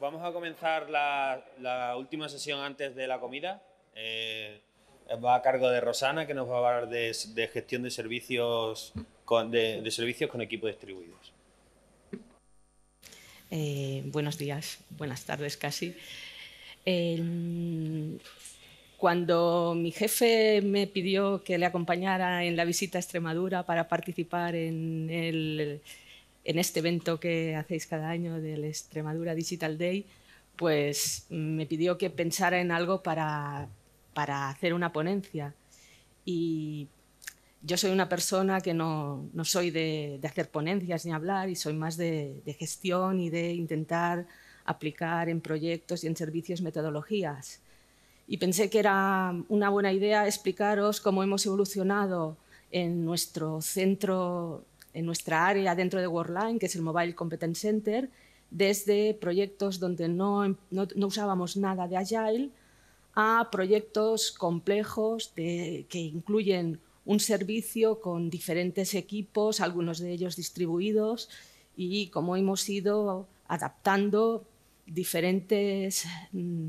vamos a comenzar la, última sesión antes de la comida. Eh, va a cargo de Rosana, que nos va a hablar de, gestión de servicios con, de, servicios con equipos distribuidos. Eh, buenos días, buenas tardes casi. Eh, cuando mi jefe me pidió que le acompañara en la visita a Extremadura para participar en el en este evento que hacéis cada año del Extremadura Digital Day, pues mm, me pidió que pensara en algo para, hacer una ponencia. Y yo soy una persona que no, soy de, hacer ponencias ni hablar y soy más de, de, gestión y de intentar aplicar en proyectos y en servicios metodologías. Y pensé que era una buena idea explicaros cómo hemos evolucionado en nuestro centro en nuestra área dentro de Worldline, que es el Mobile Competence Center, desde proyectos donde no, em, usábamos nada de Agile a proyectos complejos que incluyen un servicio con diferentes equipos, algunos de ellos distribuidos, y cómo hemos ido adaptando diferentes mm,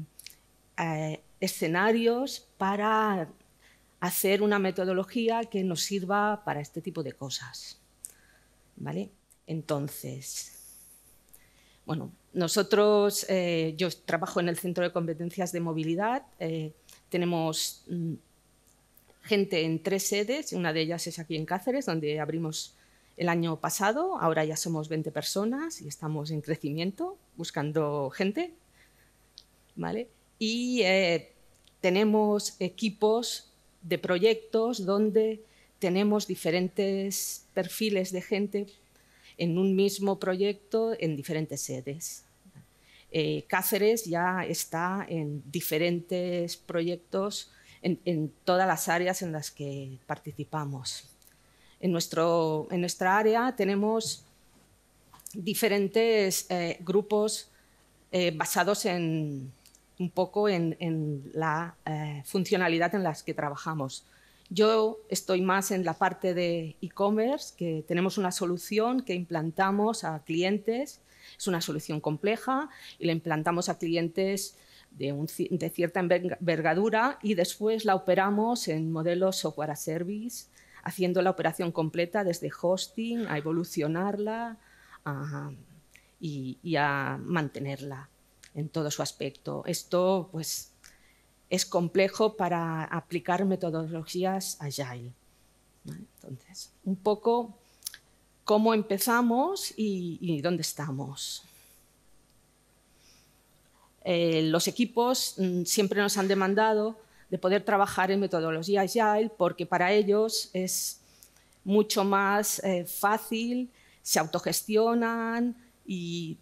eh, escenarios para hacer una metodología que nos sirva para este tipo de cosas. ¿Vale? Entonces, bueno, nosotros, eh, yo trabajo en el Centro de Competencias de Movilidad, eh, tenemos mm, gente en tres sedes, una de ellas es aquí en Cáceres, donde abrimos el año pasado, ahora ya somos 20 personas y estamos en crecimiento, buscando gente, ¿vale? Y eh, tenemos equipos de proyectos donde tenemos diferentes perfiles de gente en un mismo proyecto en diferentes sedes. Eh, Cáceres ya está en diferentes proyectos en, todas las áreas en las que participamos. En, nuestra área tenemos diferentes eh, grupos eh, basados en, un poco en, en la funcionalidad en las que trabajamos. Yo estoy más en la parte de e-commerce, que tenemos una solución que implantamos a clientes. Es una solución compleja y la implantamos a clientes de, de cierta envergadura y después la operamos en modelos software a service, haciendo la operación completa desde hosting a evolucionarla a, y, y a mantenerla en todo su aspecto. Esto, pues, es complejo para aplicar metodologías agile. Entonces, un poco cómo empezamos y, dónde estamos. Eh, los equipos mm, siempre nos han demandado de poder trabajar en metodología agile porque para ellos es mucho más eh, fácil, se autogestionan y,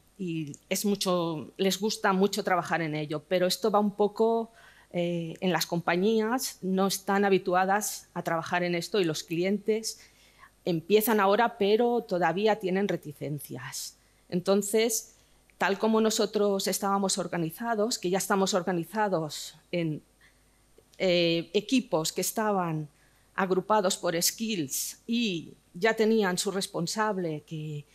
es mucho, les gusta mucho trabajar en ello. Pero esto va un poco eh, en las compañías no están habituadas a trabajar en esto y los clientes empiezan ahora, pero todavía tienen reticencias. Entonces, tal como nosotros estábamos organizados, que ya estamos organizados en eh, equipos que estaban agrupados por skills y ya tenían su responsable que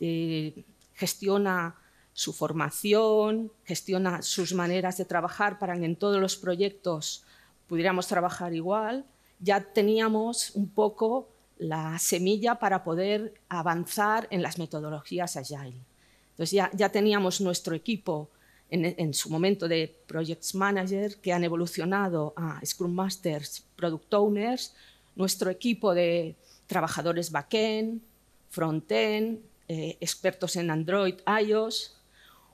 eh, gestiona su formación, gestiona sus maneras de trabajar para que en todos los proyectos pudiéramos trabajar igual, ya teníamos un poco la semilla para poder avanzar en las metodologías Agile. Entonces ya, teníamos nuestro equipo en, su momento de Project Manager que han evolucionado a Scrum Masters, Product Owners, nuestro equipo de trabajadores backend, frontend, eh, expertos en Android, iOS,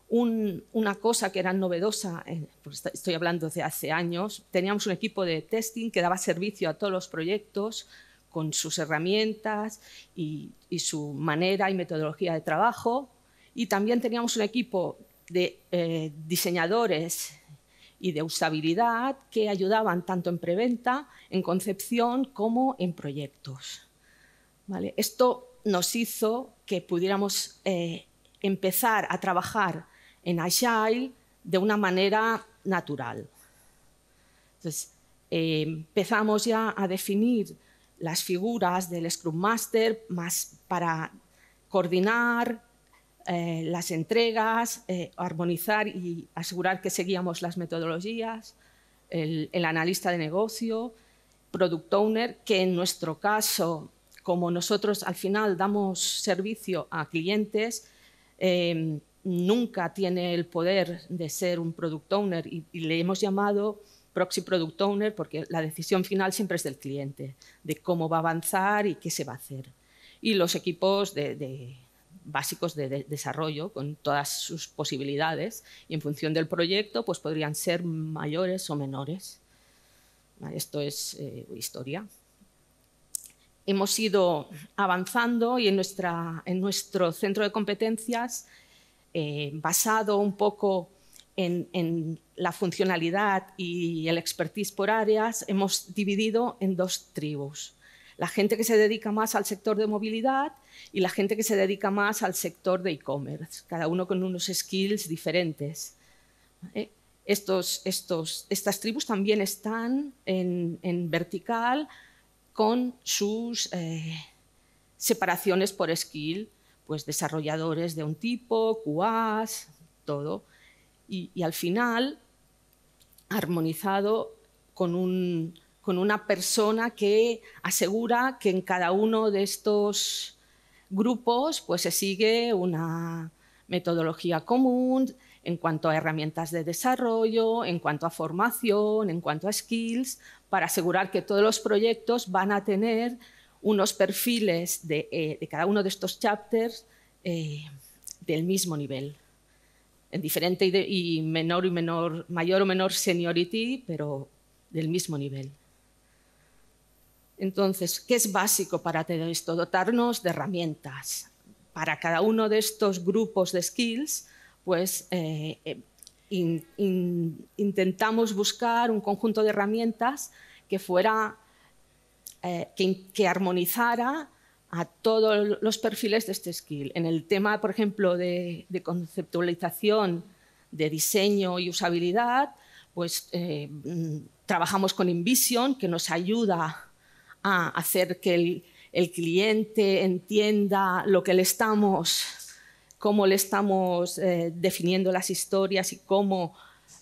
una cosa que era novedosa, eh, estoy hablando de hace años, teníamos un equipo de testing que daba servicio a todos los proyectos con sus herramientas y, su manera y metodología de trabajo. Y también teníamos un equipo de eh, diseñadores y de usabilidad que ayudaban tanto en preventa, en concepción, como en proyectos. ¿Vale? Esto nos hizo que pudiéramos eh, empezar a trabajar en Agile de una manera natural. Entonces, eh, empezamos ya a definir las figuras del Scrum Master más para coordinar eh, las entregas, eh, armonizar y asegurar que seguíamos las metodologías, el, analista de negocio, product owner, que en nuestro caso, como nosotros al final damos servicio a clientes, nunca tiene el poder de ser un product owner y, le hemos llamado proxy product owner porque la decisión final siempre es del cliente, de cómo va a avanzar y qué se va a hacer. Y los equipos de, básicos de, desarrollo con todas sus posibilidades y en función del proyecto pues podrían ser mayores o menores. Esto es eh, historia. Hemos ido avanzando y en, nuestra, en nuestro centro de competencias eh, basado un poco en, la funcionalidad y el expertise por áreas, hemos dividido en dos tribus. La gente que se dedica más al sector de movilidad y la gente que se dedica más al sector de e-commerce, cada uno con unos skills diferentes. ¿eh? estas tribus también están en, vertical con sus eh, separaciones por skill pues desarrolladores de un tipo, QAs, todo. Y, al final, armonizado con, con una persona que asegura que en cada uno de estos grupos pues, se sigue una metodología común en cuanto a herramientas de desarrollo, en cuanto a formación, en cuanto a skills, para asegurar que todos los proyectos van a tener unos perfiles eh, de, cada uno de estos chapters eh, del mismo nivel, en diferente y, menor y menor, mayor o menor seniority, pero del mismo nivel. Entonces, ¿qué es básico para tener esto? Dotarnos de herramientas. Para cada uno de estos grupos de skills, pues eh, intentamos buscar un conjunto de herramientas que fuera eh, que, armonizara a todos los perfiles de este skill. En el tema, por ejemplo, de, conceptualización, de diseño y usabilidad, pues eh, trabajamos con InVision, que nos ayuda a hacer que el, cliente entienda lo que le estamos, cómo le estamos eh, definiendo las historias y cómo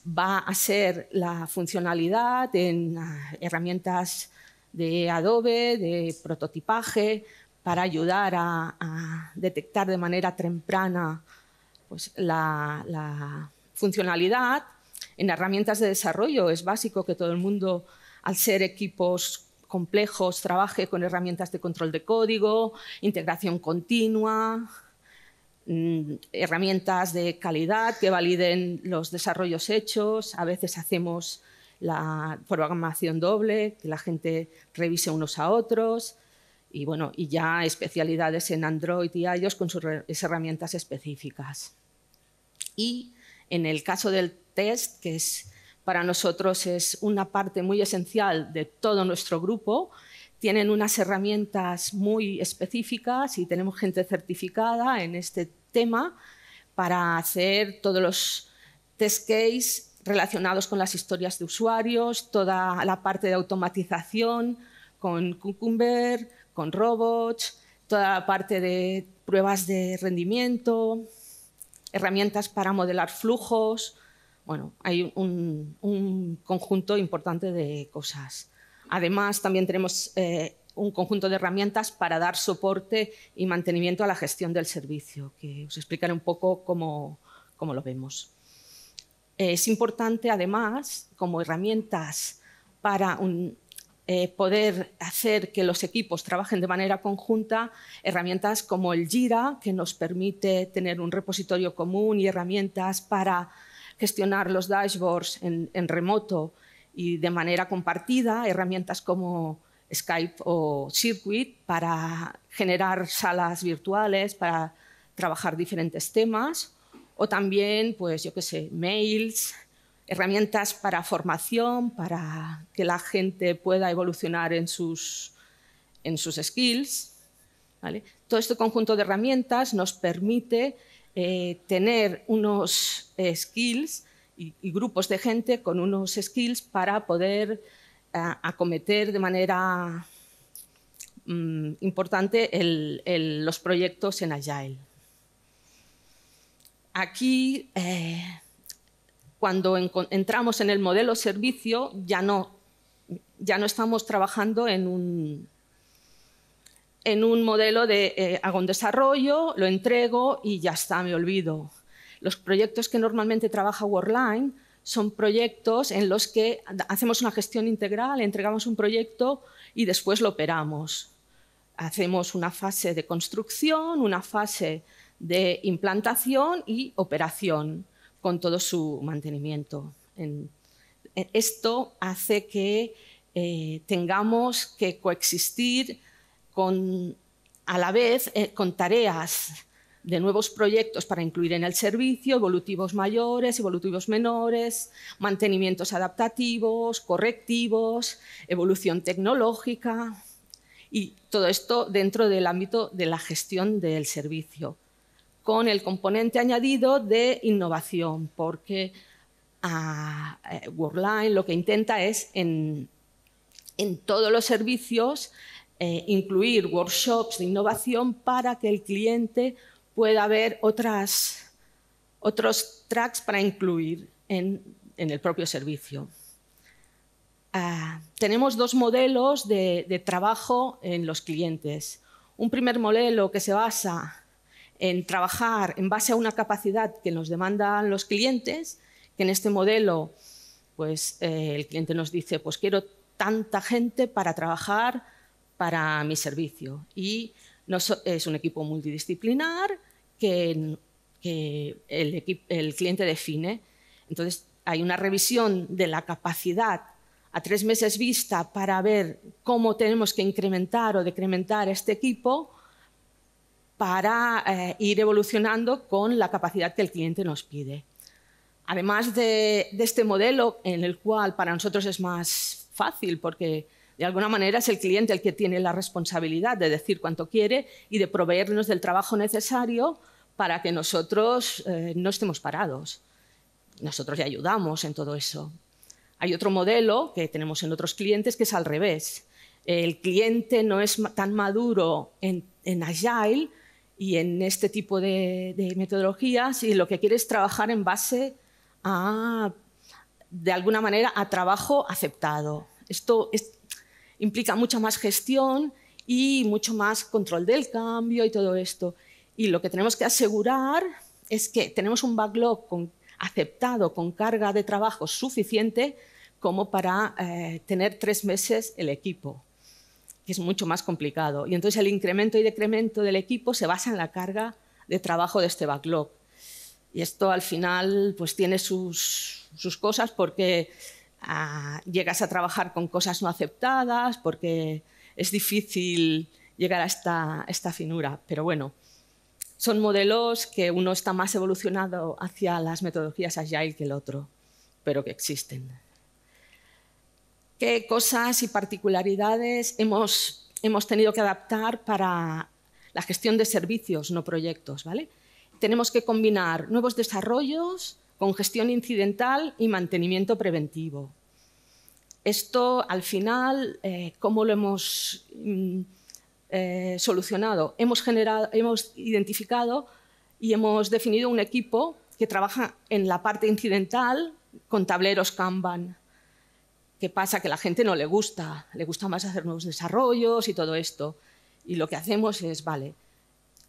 va a ser la funcionalidad en ah, herramientas de adobe, de prototipaje, para ayudar a, detectar de manera temprana pues, la funcionalidad. En herramientas de desarrollo es básico que todo el mundo, al ser equipos complejos trabaje con herramientas de control de código, integración continua, mm, herramientas de calidad que validen los desarrollos hechos. A veces hacemos la programación doble, que la gente revise unos a otros y, bueno, y ya especialidades en Android y iOS con sus herramientas específicas. Y en el caso del test, que es para nosotros es una parte muy esencial de todo nuestro grupo, tienen unas herramientas muy específicas y tenemos gente certificada en este tema para hacer todos los test case relacionados con las historias de usuarios, toda la parte de automatización con Cucumber, con robots, toda la parte de pruebas de rendimiento, herramientas para modelar flujos. Bueno, hay un, conjunto importante de cosas. Además, también tenemos eh, un conjunto de herramientas para dar soporte y mantenimiento a la gestión del servicio, que os explicaré un poco cómo lo vemos. Es importante, además, como herramientas para eh, poder hacer que los equipos trabajen de manera conjunta, herramientas como el Jira, que nos permite tener un repositorio común y herramientas para gestionar los dashboards en remoto y de manera compartida, herramientas como Skype o Circuit para generar salas virtuales, para trabajar diferentes temas o también, pues yo qué sé, mails, herramientas para formación, para que la gente pueda evolucionar en sus, en sus skills. Todo este conjunto de herramientas nos permite eh, tener unos eh, skills y, grupos de gente con unos skills para poder eh, acometer de manera mm, importante los proyectos en Agile. Aquí, eh, cuando entramos en el modelo servicio, ya no, ya no estamos trabajando en un, en un modelo de eh, hago un desarrollo, lo entrego y ya está, me olvido. Los proyectos que normalmente trabaja Worldline son proyectos en los que hacemos una gestión integral, entregamos un proyecto y después lo operamos. Hacemos una fase de construcción, una fase de implantación y operación con todo su mantenimiento. esto hace que eh, tengamos que coexistir con, a la vez eh, con tareas de nuevos proyectos para incluir en el servicio, evolutivos mayores, evolutivos menores, mantenimientos adaptativos, correctivos, evolución tecnológica y todo esto dentro del ámbito de la gestión del servicio con el componente añadido de innovación, porque a ah, eh, lo que intenta es en, todos los servicios eh, incluir workshops de innovación para que el cliente pueda ver otras, otros tracks para incluir en, el propio servicio. Ah, tenemos dos modelos de trabajo en los clientes. Un primer modelo que se basa en trabajar en base a una capacidad que nos demandan los clientes, que en este modelo pues, eh, el cliente nos dice, pues quiero tanta gente para trabajar para mi servicio. Y nos, es un equipo multidisciplinar que, el cliente define. Entonces, hay una revisión de la capacidad a tres meses vista para ver cómo tenemos que incrementar o decrementar este equipo para eh, ir evolucionando con la capacidad que el cliente nos pide. Además de, este modelo, en el cual para nosotros es más fácil, porque de alguna manera es el cliente el que tiene la responsabilidad de decir cuánto quiere y de proveernos del trabajo necesario para que nosotros eh, no estemos parados. Nosotros le ayudamos en todo eso. Hay otro modelo que tenemos en otros clientes que es al revés. El cliente no es tan maduro en Agile, y en este tipo de, metodologías, y lo que quiere es trabajar en base a, de alguna manera, a trabajo aceptado. Esto implica mucha más gestión y mucho más control del cambio y todo esto. Y lo que tenemos que asegurar es que tenemos un backlog aceptado con carga de trabajo suficiente como para eh, tener tres meses el equipo que es mucho más complicado. Y entonces el incremento y decremento del equipo se basa en la carga de trabajo de este backlog. Y esto al final pues tiene sus, cosas porque ah, llegas a trabajar con cosas no aceptadas, porque es difícil llegar a esta, esta finura. Pero bueno, son modelos que uno está más evolucionado hacia las metodologías agile que el otro, pero que existen qué cosas y particularidades hemos, hemos tenido que adaptar para la gestión de servicios, no proyectos. ¿vale? Tenemos que combinar nuevos desarrollos con gestión incidental y mantenimiento preventivo. Esto, al final, eh, ¿cómo lo hemos mm, eh, solucionado? Hemos, generado, hemos identificado y hemos definido un equipo que trabaja en la parte incidental con tableros Kanban, ¿Qué pasa? Que a la gente no le gusta, le gusta más hacer nuevos desarrollos y todo esto. Y lo que hacemos es, vale,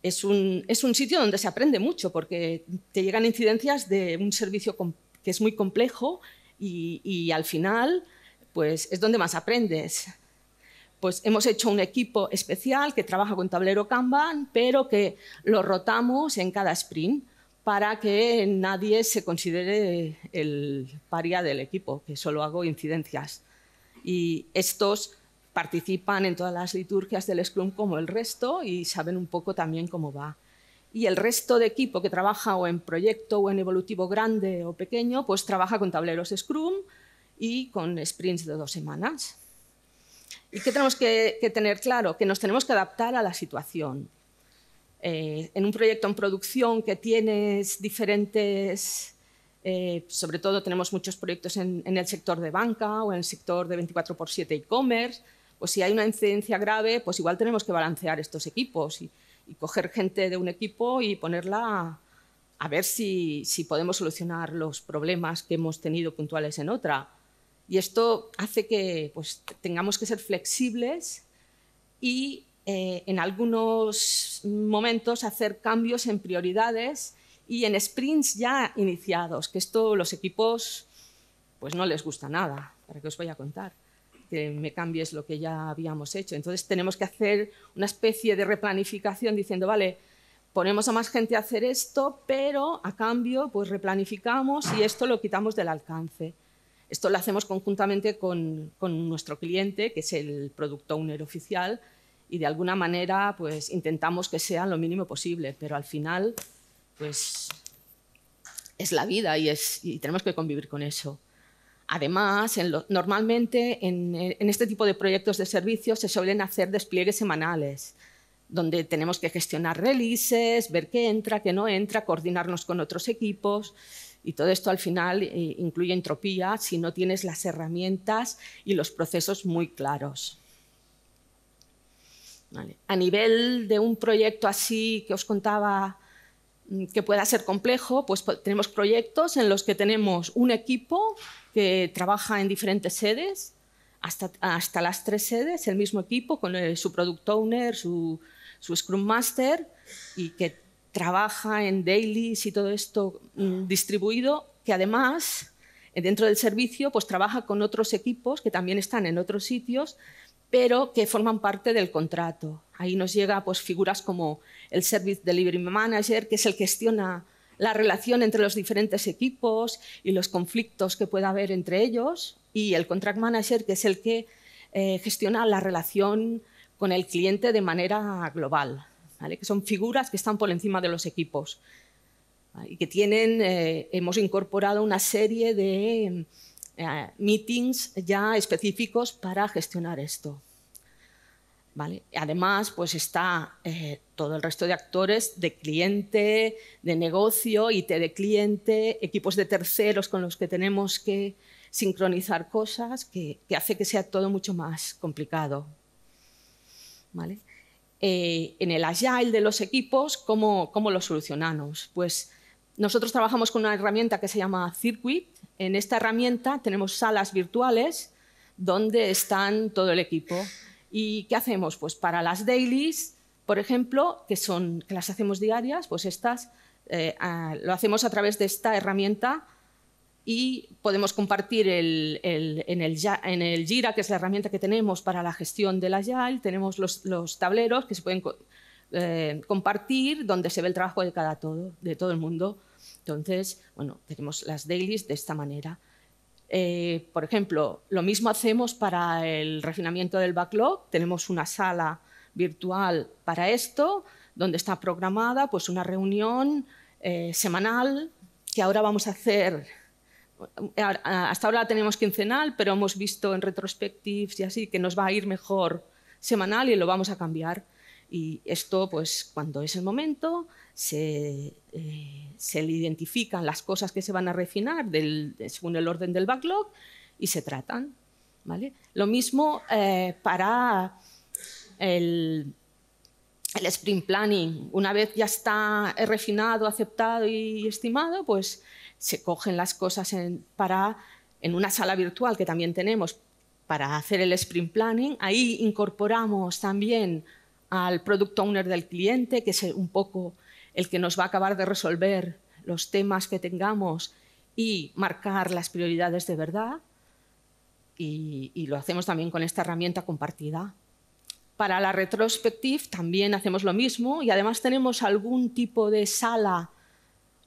es un, sitio donde se aprende mucho porque te llegan incidencias de un servicio que es muy complejo y, y al final pues es donde más aprendes. Pues hemos hecho un equipo especial que trabaja con tablero Kanban, pero que lo rotamos en cada sprint para que nadie se considere el paria del equipo, que solo hago incidencias. Y estos participan en todas las liturgias del Scrum como el resto y saben un poco también cómo va. Y el resto de equipo que trabaja o en proyecto o en evolutivo grande o pequeño, pues trabaja con tableros Scrum y con sprints de dos semanas. ¿Y qué tenemos que, tener claro? Que nos tenemos que adaptar a la situación eh, en un proyecto en producción que tienes diferentes, eh, sobre todo tenemos muchos proyectos en, el sector de banca o en el sector de 24x7 e-commerce, pues si hay una incidencia grave, pues igual tenemos que balancear estos equipos y, coger gente de un equipo y ponerla a, ver si, si podemos solucionar los problemas que hemos tenido puntuales en otra. Y esto hace que pues, tengamos que ser flexibles y eh, en algunos momentos hacer cambios en prioridades y en sprints ya iniciados, que esto los equipos pues no les gusta nada, para que os voy a contar, que me cambies lo que ya habíamos hecho. Entonces tenemos que hacer una especie de replanificación diciendo, vale, ponemos a más gente a hacer esto, pero a cambio pues replanificamos y esto lo quitamos del alcance. Esto lo hacemos conjuntamente con, con nuestro cliente, que es el Product Owner oficial, y de alguna manera pues intentamos que sea lo mínimo posible, pero al final pues es la vida y, tenemos que convivir con eso. Además, normalmente en, en, este tipo de proyectos de servicio se suelen hacer despliegues semanales, donde tenemos que gestionar releases, ver qué entra, qué no entra, coordinarnos con otros equipos. Y todo esto al final eh, incluye entropía si no tienes las herramientas y los procesos muy claros. A nivel de un proyecto así que os contaba mm, que pueda ser complejo, pues tenemos proyectos en los que tenemos un equipo que trabaja en diferentes sedes, hasta, las tres sedes, el mismo equipo con eh, su product owner, su, Scrum Master, y que trabaja en dailies y todo esto mm, distribuido, que además eh, dentro del servicio pues trabaja con otros equipos que también están en otros sitios pero que forman parte del contrato. Ahí nos llega pues, figuras como el Service Delivery Manager, que es el que gestiona la relación entre los diferentes equipos y los conflictos que pueda haber entre ellos, y el Contract Manager, que es el que eh, gestiona la relación con el cliente de manera global, que son figuras que están por encima de los equipos y que tienen, eh, hemos incorporado una serie de eh, meetings ya específicos para gestionar esto. ¿Vale? Además, pues está eh, todo el resto de actores de cliente, de negocio, IT de cliente, equipos de terceros con los que tenemos que sincronizar cosas, que, hace que sea todo mucho más complicado. ¿Vale? Eh, en el Agile de los equipos, ¿cómo, ¿cómo, lo solucionamos? Pues nosotros trabajamos con una herramienta que se llama Circuit, en esta herramienta tenemos salas virtuales donde están todo el equipo. ¿Y qué hacemos? Pues para las dailies, por ejemplo, que, son, las hacemos diarias, pues estas eh, lo hacemos a través de esta herramienta y podemos compartir en, el, en, Jira, que es la herramienta que tenemos para la gestión de la YAL, tenemos los, tableros que se pueden eh, compartir, donde se ve el trabajo de, cada todo, de todo el mundo. Entonces, bueno, tenemos las dailies de esta manera. Eh, por ejemplo, lo mismo hacemos para el refinamiento del backlog. Tenemos una sala virtual para esto, donde está programada pues, una reunión eh, semanal que ahora vamos a hacer. Hasta ahora la tenemos quincenal, pero hemos visto en retrospectives y así que nos va a ir mejor semanal y lo vamos a cambiar. Y esto, pues cuando es el momento, se, eh, se le identifican las cosas que se van a refinar según el orden del backlog y se tratan. ¿vale? Lo mismo eh, para el, el sprint planning. Una vez ya está refinado, aceptado y estimado, pues se cogen las cosas para, en una sala virtual que también tenemos para hacer el sprint planning. Ahí incorporamos también al product owner del cliente, que es un poco el que nos va a acabar de resolver los temas que tengamos y marcar las prioridades de verdad. Y, lo hacemos también con esta herramienta compartida. Para la retrospective también hacemos lo mismo y además tenemos algún tipo de sala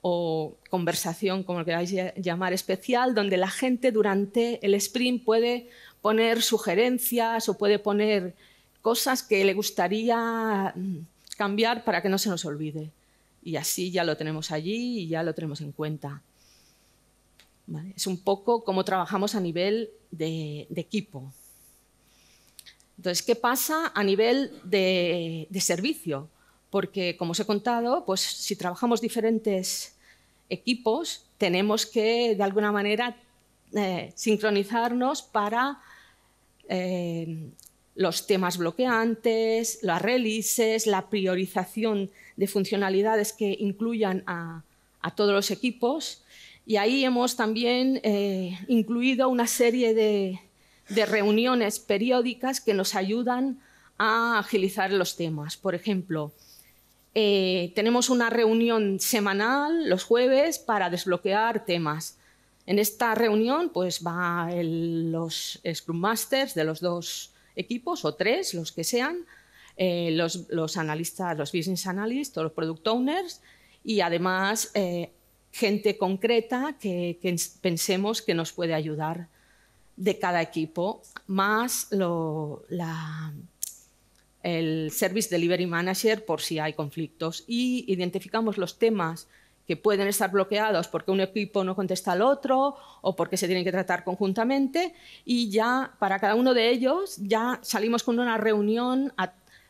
o conversación, como lo queráis llamar, especial, donde la gente durante el sprint puede poner sugerencias o puede poner cosas que le gustaría mm, cambiar para que no se nos olvide y así ya lo tenemos allí y ya lo tenemos en cuenta. Es un poco cómo trabajamos a nivel de, equipo. Entonces, ¿qué pasa a nivel de, servicio? Porque, como os he contado, pues si trabajamos diferentes equipos, tenemos que, de alguna manera, eh, sincronizarnos para eh, los temas bloqueantes, las releases, la priorización de funcionalidades que incluyan a, todos los equipos. Y ahí hemos también eh, incluido una serie de, reuniones periódicas que nos ayudan a agilizar los temas. Por ejemplo, eh, tenemos una reunión semanal los jueves para desbloquear temas. En esta reunión pues, va los Scrum Masters de los dos equipos o tres, los que sean, eh, los, analistas, los business analysts o los product owners y además eh, gente concreta que, pensemos que nos puede ayudar de cada equipo, más el Service Delivery Manager por si hay conflictos. Y identificamos los temas que pueden estar bloqueados porque un equipo no contesta al otro o porque se tienen que tratar conjuntamente y ya para cada uno de ellos ya salimos con una reunión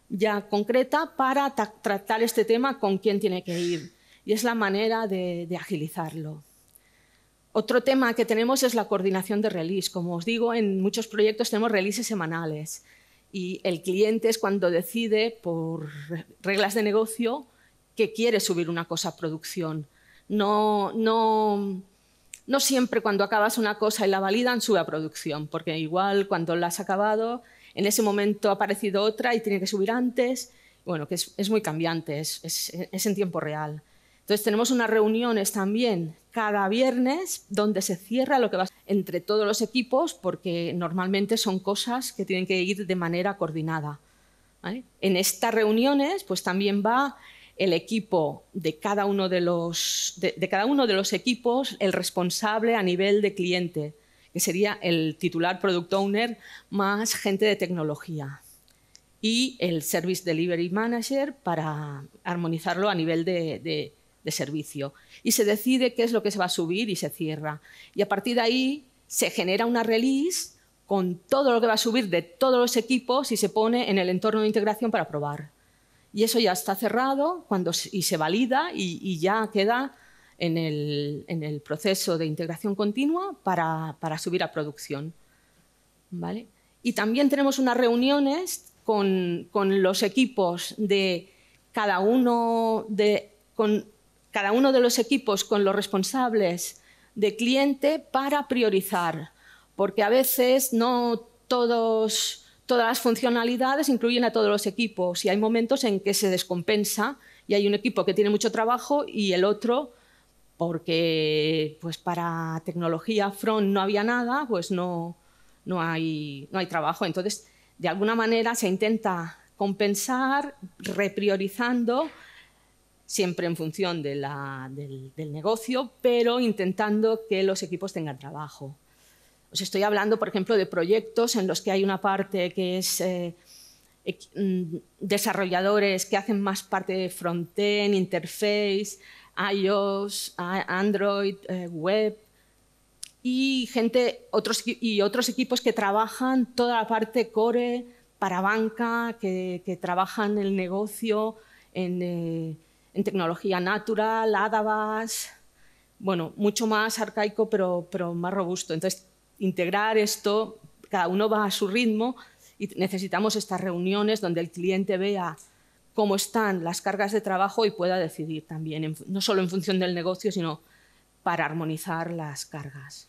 ya concreta para tratar este tema con quién tiene que ir y es la manera de, agilizarlo. Otro tema que tenemos es la coordinación de release. Como os digo, en muchos proyectos tenemos releases semanales y el cliente es cuando decide por reglas de negocio que quiere subir una cosa a producción. No, no, no siempre cuando acabas una cosa y la validan sube a producción, porque igual cuando la has acabado, en ese momento ha aparecido otra y tiene que subir antes. Bueno, que es, es muy cambiante, es, es, en tiempo real. Entonces tenemos unas reuniones también cada viernes donde se cierra lo que va entre todos los equipos porque normalmente son cosas que tienen que ir de manera coordinada. En estas reuniones pues también va el equipo de cada uno de los, de, cada uno de los equipos, el responsable a nivel de cliente, que sería el titular product owner más gente de tecnología y el Service Delivery Manager para armonizarlo a nivel de, servicio. Y se decide qué es lo que se va a subir y se cierra. Y a partir de ahí se genera una release con todo lo que va a subir de todos los equipos y se pone en el entorno de integración para probar y eso ya está cerrado cuando, y se valida y, ya queda en el, proceso de integración continua para, subir a producción. ¿Vale? Y también tenemos unas reuniones con, los equipos de cada uno de, con, cada uno de los equipos con los responsables de cliente para priorizar, porque a veces no todos Todas las funcionalidades incluyen a todos los equipos y hay momentos en que se descompensa y hay un equipo que tiene mucho trabajo y el otro, porque pues para tecnología front no había nada, pues no, hay, no hay trabajo. Entonces, de alguna manera se intenta compensar repriorizando siempre en función del, negocio, pero intentando que los equipos tengan trabajo. Os estoy hablando, por ejemplo, de proyectos en los que hay una parte que es eh, mm, desarrolladores que hacen más parte de frontend, interface, iOS, Android, eh, web, y gente, otros, y otros equipos que trabajan toda la parte core para banca, que, trabajan el negocio en, eh, tecnología natural, ADABAS, bueno, mucho más arcaico, pero, pero más robusto. Entonces, integrar esto, cada uno va a su ritmo y necesitamos estas reuniones donde el cliente vea cómo están las cargas de trabajo y pueda decidir también, no solo en función del negocio, sino para armonizar las cargas.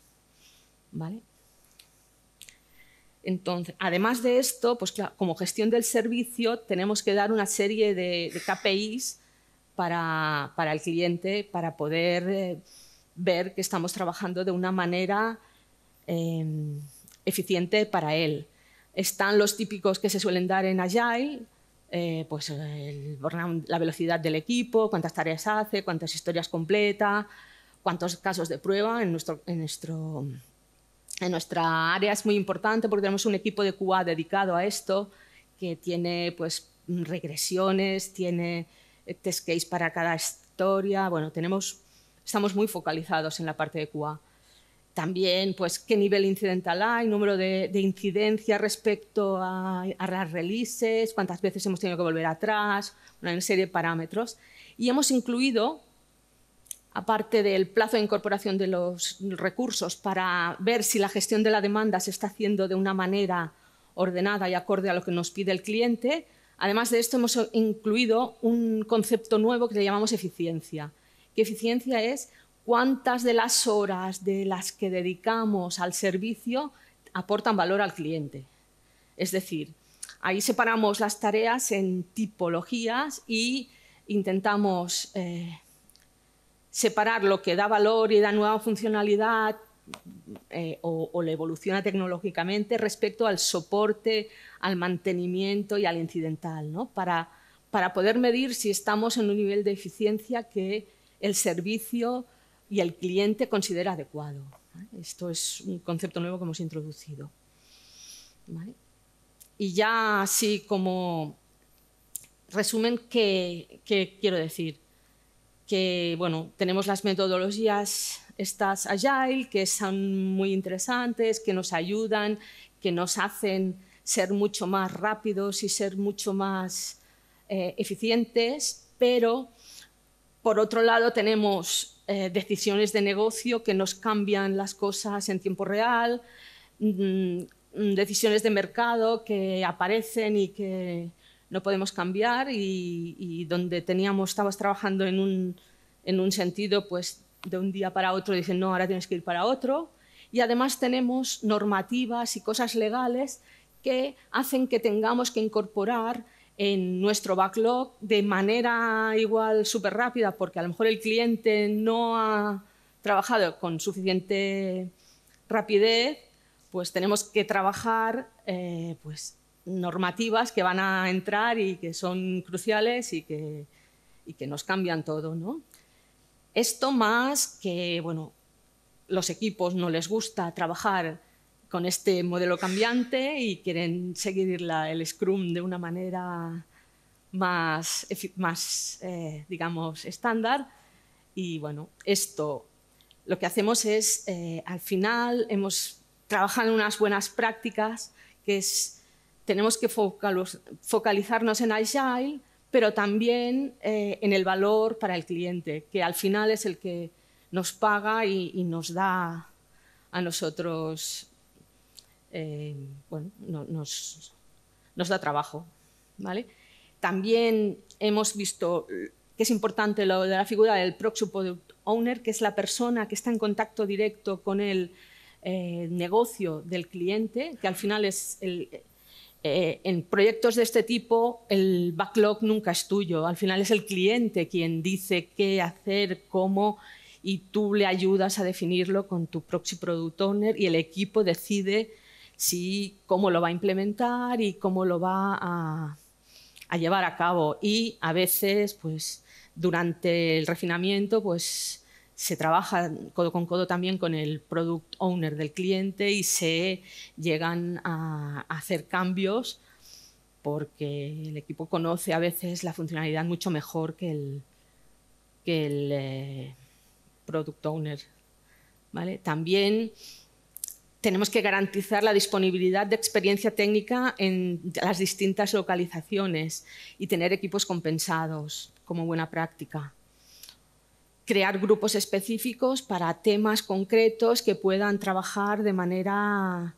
¿Vale? Entonces, además de esto, pues como gestión del servicio tenemos que dar una serie de, KPIs para, el cliente para poder eh, ver que estamos trabajando de una manera Em, eficiente para él. Están los típicos que se suelen dar en Agile, eh, pues la velocidad del equipo, cuántas tareas hace, cuántas historias completa, cuántos casos de prueba. En, nuestro, en, nuestro, en nuestra área es muy importante porque tenemos un equipo de QA dedicado a esto que tiene pues, regresiones, tiene eh, test case para cada historia. Bueno, tenemos, estamos muy focalizados en la parte de QA. También, pues, qué nivel incidental hay, número de, de respecto a, las releases, cuántas veces hemos tenido que volver atrás, una serie de parámetros. Y hemos incluido, aparte del plazo de incorporación de los recursos para ver si la gestión de la demanda se está haciendo de una manera ordenada y acorde a lo que nos pide el cliente, además de esto hemos incluido un concepto nuevo que le llamamos eficiencia. ¿Qué eficiencia es cuántas de las horas de las que dedicamos al servicio aportan valor al cliente. Es decir, ahí separamos las tareas en tipologías y intentamos eh, separar lo que da valor y da nueva funcionalidad eh, o, le evoluciona tecnológicamente respecto al soporte, al mantenimiento y al incidental, para, para poder medir si estamos en un nivel de eficiencia que el servicio y el cliente considera adecuado. Esto es un concepto nuevo que hemos introducido. Y ya así como resumen, ¿qué, quiero decir? Que bueno, tenemos las metodologías estas agile, que son muy interesantes, que nos ayudan, que nos hacen ser mucho más rápidos y ser mucho más eh, eficientes, pero por otro lado tenemos eh, decisiones de negocio que nos cambian las cosas en tiempo real, mm, mm, decisiones de mercado que aparecen y que no podemos cambiar y, donde teníamos, estabas trabajando en un, en un, sentido, pues de un día para otro dicen, no, ahora tienes que ir para otro. Y además tenemos normativas y cosas legales que hacen que tengamos que incorporar en nuestro backlog de manera igual súper rápida, porque a lo mejor el cliente no ha trabajado con suficiente rapidez, pues tenemos que trabajar eh, pues, normativas que van a entrar y que son cruciales y que, y que nos cambian todo. ¿no? Esto más que bueno, los equipos no les gusta trabajar con este modelo cambiante y quieren seguir el Scrum de una manera más, más eh, digamos, estándar. Y bueno, esto lo que hacemos es, eh, al final, hemos trabajado en unas buenas prácticas, que es, tenemos que focalizarnos en Agile, pero también eh, en el valor para el cliente, que al final es el que nos paga y, y nos da a nosotros eh, bueno, nos, da trabajo. ¿vale? También hemos visto eh, que es importante lo de la figura del proxy product owner, que es la persona que está en contacto directo con el eh, negocio del cliente, que al final es en proyectos de este tipo el backlog nunca es tuyo, al final es el cliente quien dice qué hacer, cómo, y tú le ayudas a definirlo con tu proxy product owner y el equipo decide cómo lo va a implementar y cómo lo va a, llevar a cabo. Y a veces, pues durante el refinamiento, pues se trabaja codo con codo también con el product owner del cliente y se llegan a hacer cambios porque el equipo conoce a veces la funcionalidad mucho mejor que el, que eh, product owner. ¿vale? También tenemos que garantizar la disponibilidad de experiencia técnica en las distintas localizaciones y tener equipos compensados como buena práctica. Crear grupos específicos para temas concretos que puedan trabajar de manera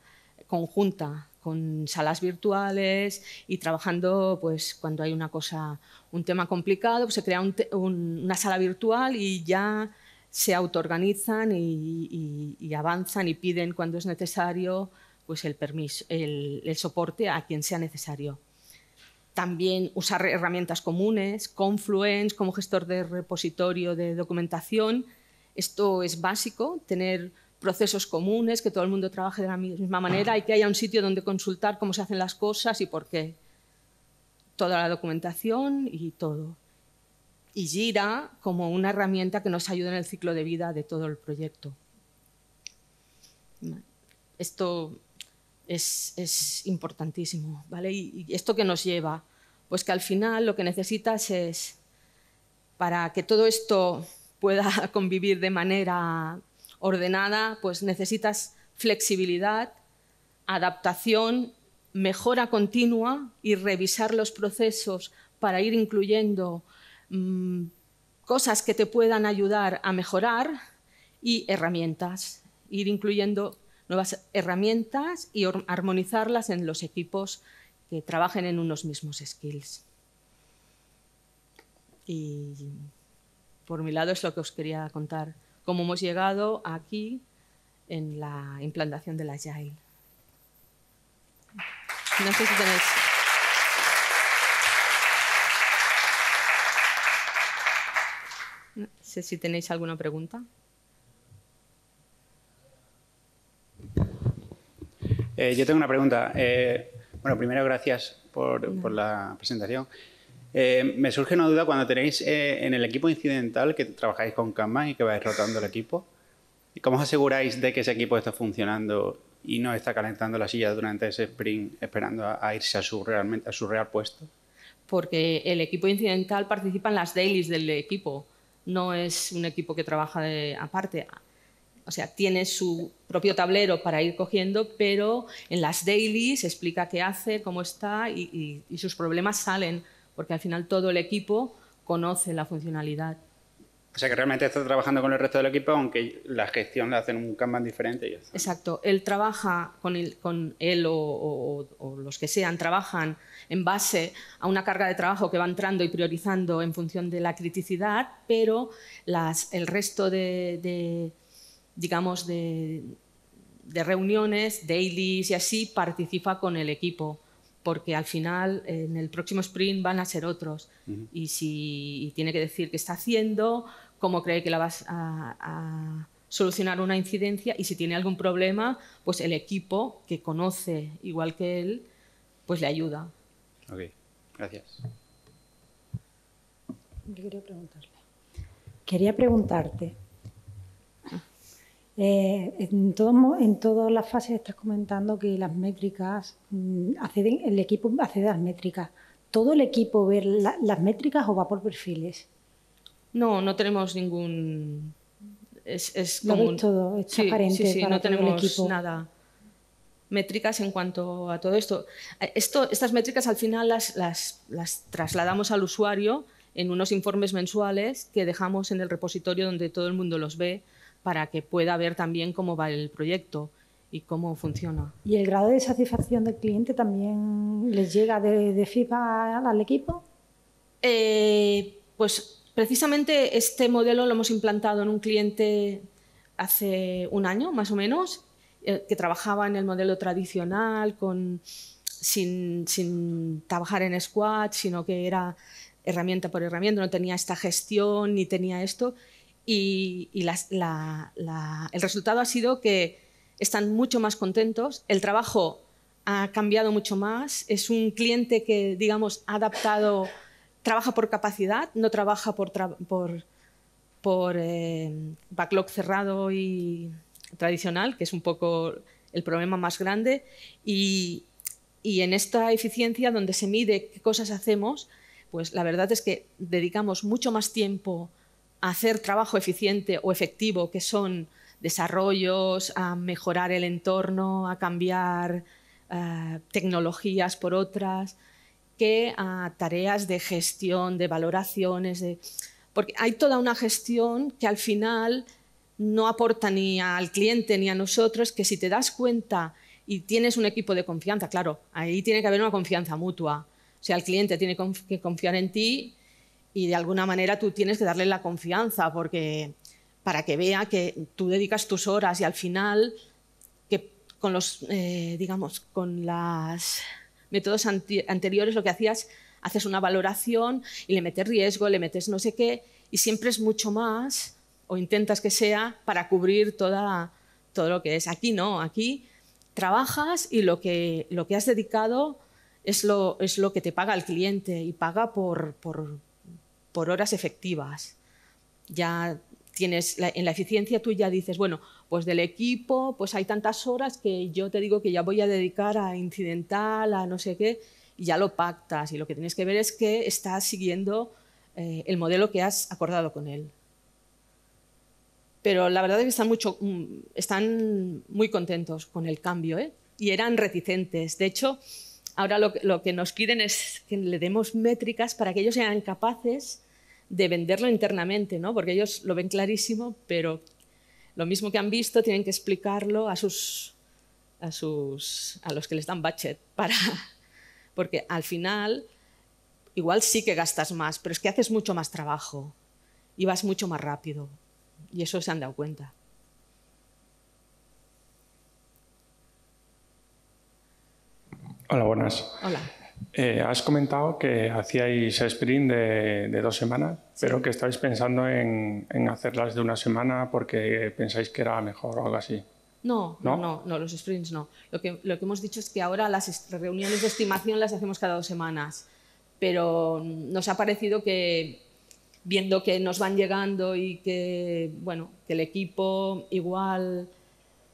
conjunta, con salas virtuales y trabajando pues, cuando hay una cosa, un tema complicado, pues se crea una sala virtual y ya se autoorganizan y, avanzan y piden cuando es necesario pues el, permiso, el, el soporte a quien sea necesario. También usar herramientas comunes, Confluence como gestor de repositorio de documentación. Esto es básico, tener procesos comunes, que todo el mundo trabaje de la misma manera y que haya un sitio donde consultar cómo se hacen las cosas y por qué. Toda la documentación y todo y Gira como una herramienta que nos ayuda en el ciclo de vida de todo el proyecto. Esto es, importantísimo, ¿vale? Y, esto qué nos lleva, pues que al final lo que necesitas es, para que todo esto pueda convivir de manera ordenada, pues necesitas flexibilidad, adaptación, mejora continua y revisar los procesos para ir incluyendo Mm, cosas que te puedan ayudar a mejorar y herramientas, ir incluyendo nuevas herramientas y armonizarlas en los equipos que trabajen en unos mismos skills. Y por mi lado es lo que os quería contar, cómo hemos llegado aquí en la implantación de la Agile. No sé si tenéis... sé si tenéis alguna pregunta. Eh, yo tengo una pregunta. Eh, bueno, primero, gracias por, la presentación. Eh, me surge una duda cuando tenéis en el equipo incidental que trabajáis con Kanban y que vais rotando el equipo. ¿Cómo os aseguráis de que ese equipo está funcionando y no está calentando la silla durante ese sprint esperando a, a irse a su, realmente, a su real puesto? Porque el equipo incidental participa en las dailies del equipo no es un equipo que trabaja aparte. O sea, tiene su propio tablero para ir cogiendo, pero en las dailies explica qué hace, cómo está y sus problemas salen, porque al final todo el equipo conoce la funcionalidad. O sea que realmente está trabajando con el resto del equipo, aunque la gestión la hacen un Kanban diferente. Exacto. Él trabaja con él, con él o, los que sean, trabajan en base a una carga de trabajo que va entrando y priorizando en función de la criticidad, pero las, el resto de, digamos, de reuniones, dailies y así, participa con el equipo porque al final en el próximo sprint van a ser otros. Y si tiene que decir qué está haciendo, cómo cree que la vas a, solucionar una incidencia y si tiene algún problema, pues el equipo que conoce igual que él, pues le ayuda. Ok, gracias. quería preguntarle. Quería preguntarte, eh, en, todas las fases estás comentando que las métricas, mm, el equipo hace las métricas. ¿Todo el equipo ve las métricas o va por perfiles? No, no tenemos ningún... Es, es todo, es transparente no tenemos nada métricas en cuanto a todo esto. Eh, estas métricas al final las trasladamos al usuario en unos informes mensuales que dejamos en el repositorio donde todo el mundo los ve para que pueda ver también cómo va el proyecto y cómo funciona. ¿Y el grado de satisfacción del cliente también les llega de, de al equipo? Eh, pues precisamente este modelo lo hemos implantado en un cliente hace un año, más o menos, eh, que trabajaba en el modelo tradicional, con, sin, sin trabajar en squad, sino que era herramienta por herramienta, no tenía esta gestión ni tenía esto y, el resultado ha sido que están mucho más contentos, el trabajo ha cambiado mucho más, es un cliente que, digamos, ha adaptado, trabaja por capacidad, no trabaja por, por, eh, backlog cerrado y tradicional, que es un poco el problema más grande, y, y en esta eficiencia donde se mide qué cosas hacemos, pues la verdad es que dedicamos mucho más tiempo hacer trabajo eficiente o efectivo, que son desarrollos, a mejorar el entorno, a cambiar eh, tecnologías por otras, que a tareas de gestión, de valoraciones, de... porque hay toda una gestión que al final no aporta ni al cliente ni a nosotros, que si te das cuenta y tienes un equipo de confianza, claro, ahí tiene que haber una confianza mutua. O sea, el cliente tiene que confiar en ti y de alguna manera tú tienes que darle la confianza porque para que vea que tú dedicas tus horas y al final que con los eh, digamos con los métodos anteriores lo que hacías haces una valoración y le metes riesgo le metes no sé qué y siempre es mucho más o intentas que sea para cubrir toda todo lo que es aquí no aquí trabajas y lo que lo que has dedicado es lo, es lo que te paga el cliente y paga por, por por horas efectivas. Ya tienes en la eficiencia tú ya dices, bueno, pues del equipo, pues hay tantas horas que yo te digo que ya voy a dedicar a incidental, a no sé qué, y ya lo pactas. Y lo que tienes que ver es que estás siguiendo eh, el modelo que has acordado con él. Pero la verdad es que están, mucho, mm, están muy contentos con el cambio ¿eh? y eran reticentes. De hecho, Ahora lo, que nos piden es que le demos métricas para que ellos sean capaces de venderlo internamente, ¿no? porque ellos lo ven clarísimo, pero lo mismo que han visto tienen que explicarlo a, sus, a, los que les dan budget, para, porque al final igual sí que gastas más, pero es que haces mucho más trabajo y vas mucho más rápido. Y eso se han dado cuenta. Hola, buenas. Hola. Eh, has comentado que hacíais sprint de, dos semanas, pero que estáis pensando en, hacerlas de una semana porque pensáis que era mejor o algo así. No, no, no, los sprints no. Lo que, lo que hemos dicho es que ahora las reuniones de estimación las hacemos cada dos semanas, pero nos ha parecido que viendo que nos van llegando y que, bueno, que el equipo igual...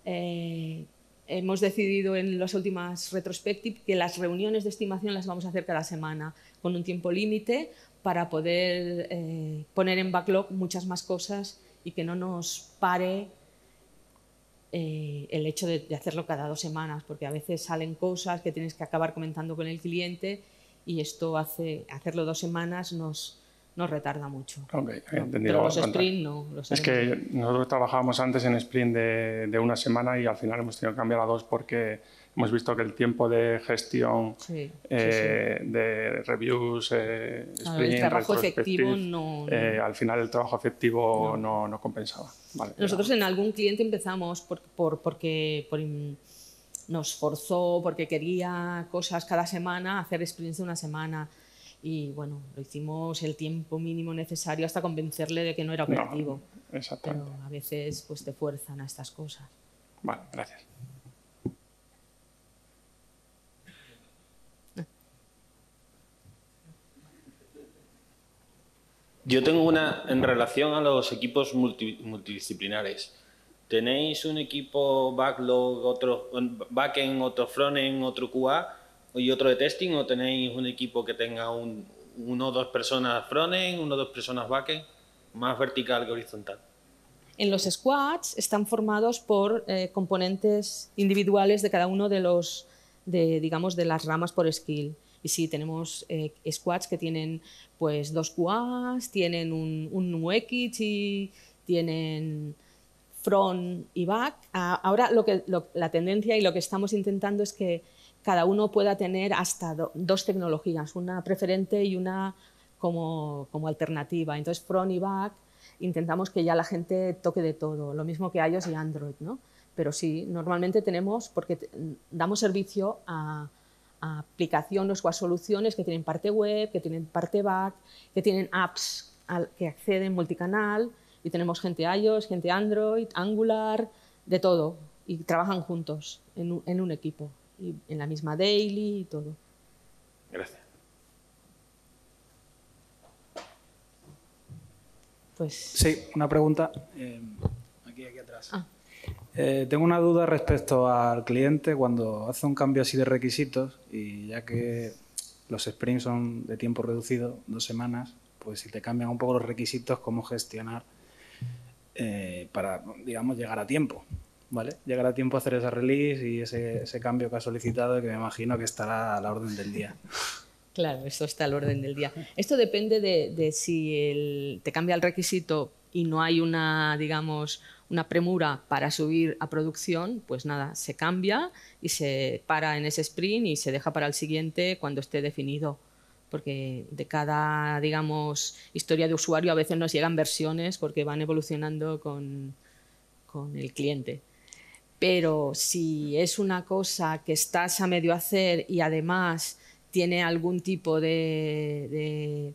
Eh, Hemos decidido en las últimas retrospectivas que las reuniones de estimación las vamos a hacer cada semana con un tiempo límite para poder eh, poner en backlog muchas más cosas y que no nos pare eh, el hecho de, de, hacerlo cada dos semanas, porque a veces salen cosas que tienes que acabar comentando con el cliente y esto hace hacerlo dos semanas nos, nos retarda mucho. Okay, pero los sprint no. Los es que nosotros trabajábamos antes en sprint de, una semana y al final hemos tenido que cambiar a dos porque hemos visto que el tiempo de gestión, eh, de reviews, eh, sprint, el trabajo efectivo no, eh, al final el trabajo efectivo no, no compensaba. Vale, nosotros en algún cliente empezamos por, por, porque... nos forzó porque quería cosas cada semana, hacer sprints de una semana y bueno, lo hicimos el tiempo mínimo necesario hasta convencerle de que no era operativo. Pero a veces pues te fuerzan a estas cosas. Vale, gracias. Yo tengo una en relación a los equipos multidisciplinares. ¿Tenéis un equipo backlog, otro backend, otro frontend, otro QA? y otro de testing o tenéis un equipo que tenga un, uno o dos personas frontend, uno o dos personas backend, más vertical que horizontal. En los squads están formados por eh, componentes individuales de cada uno de los, de, digamos, de las ramas por skill. Y sí, tenemos eh, squads que tienen pues dos quads, tienen un, un UX tienen front y back. Ah, ahora lo que, la tendencia y lo que estamos intentando es que cada uno pueda tener hasta dos tecnologías, una preferente y una como, alternativa. Entonces, front y back, intentamos que ya la gente toque de todo, lo mismo que iOS y Android, ¿no? Pero sí, normalmente tenemos, porque damos servicio a, aplicaciones o a soluciones que tienen parte web, que tienen parte back, que tienen apps que acceden multicanal, y tenemos gente iOS, gente Android, Angular, de todo, y trabajan juntos en un equipo y en la misma daily y todo. Gracias. Pues... Sí, una pregunta. Eh, aquí, aquí atrás. Ah. Eh, tengo una duda respecto al cliente cuando hace un cambio así de requisitos y ya que los sprints son de tiempo reducido, dos semanas, pues si te cambian un poco los requisitos, cómo gestionar eh, para, digamos, llegar a tiempo. ¿vale? Llegará tiempo a hacer esa release y ese, cambio que ha solicitado que me imagino que estará a la orden del día. Claro, esto está la orden del día. Esto depende de, si te cambia el requisito y no hay una, digamos, una premura para subir a producción, pues nada, se cambia y se para en ese sprint y se deja para el siguiente cuando esté definido. Porque de cada, digamos, historia de usuario a veces nos llegan versiones porque van evolucionando con el cliente. Pero si es una cosa que estás a medio hacer y además tiene algún tipo de,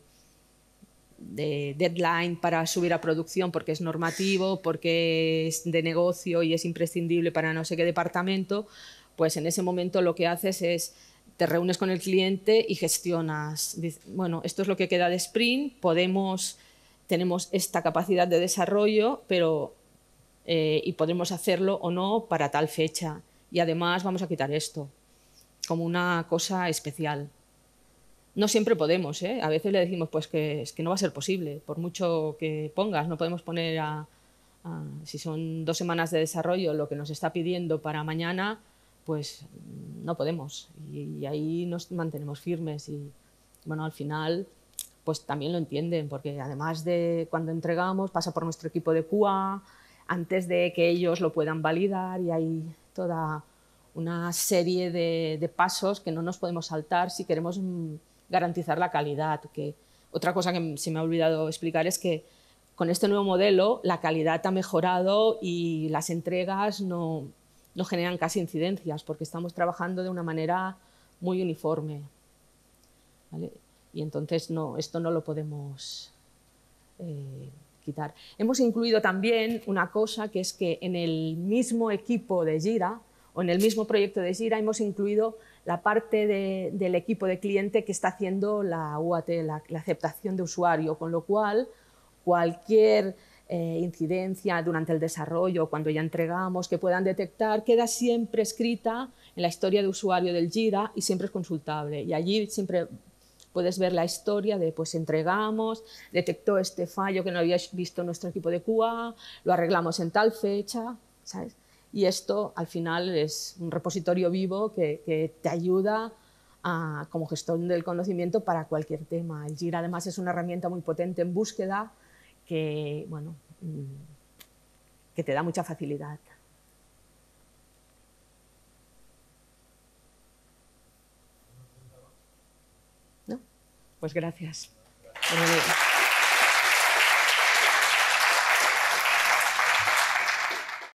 deadline para subir a producción porque es normativo, porque es de negocio y es imprescindible para no sé qué departamento, pues en ese momento lo que haces es te reúnes con el cliente y gestionas. Bueno, esto es lo que queda de sprint, podemos, tenemos esta capacidad de desarrollo, pero eh, y podremos hacerlo o no para tal fecha. Y además vamos a quitar esto como una cosa especial. No siempre podemos, ¿eh? a veces le decimos pues que, es que no va a ser posible, por mucho que pongas, no podemos poner a, si son dos semanas de desarrollo lo que nos está pidiendo para mañana, pues no podemos. Y, ahí nos mantenemos firmes y bueno, al final pues también lo entienden, porque además de cuando entregamos pasa por nuestro equipo de CUA antes de que ellos lo puedan validar y hay toda una serie de, pasos que no nos podemos saltar si queremos mm, garantizar la calidad. Que otra cosa que se me ha olvidado explicar es que con este nuevo modelo la calidad ha mejorado y las entregas no, no generan casi incidencias porque estamos trabajando de una manera muy uniforme. Y entonces no, esto no lo podemos eh, quitar. Hemos incluido también una cosa que es que en el mismo equipo de Gira o en el mismo proyecto de Gira hemos incluido la parte del equipo de cliente que está haciendo la UAT, la, aceptación de usuario, con lo cual cualquier eh, incidencia durante el desarrollo, cuando ya entregamos, que puedan detectar, queda siempre escrita en la historia de usuario del Jira y siempre es consultable. Y allí siempre puedes ver la historia de pues entregamos, detectó este fallo que no había visto nuestro equipo de Cuba lo arreglamos en tal fecha, ¿sabes? Y esto al final es un repositorio vivo que, te ayuda como gestión del conocimiento para cualquier tema. El GIR además es una herramienta muy potente en búsqueda que, bueno, mm, que te da mucha facilidad. Pues gracias.